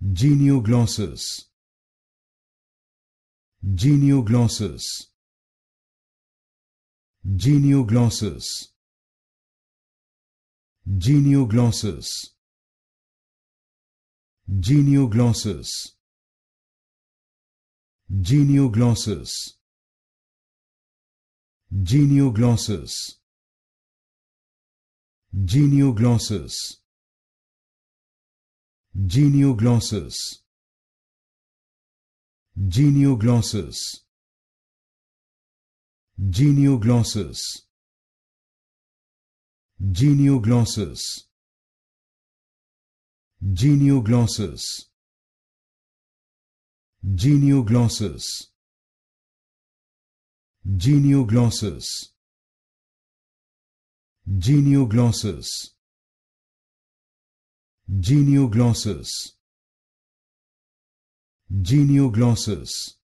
Genioglossus Genioglossus Genioglossus Genioglossus Genioglossus Genioglossus Genioglossus Genioglossus Genioglossus Genioglossus Genioglossus Genioglossus Genioglossus Genioglossus Genioglossus Genioglossus Genioglossus Genioglossus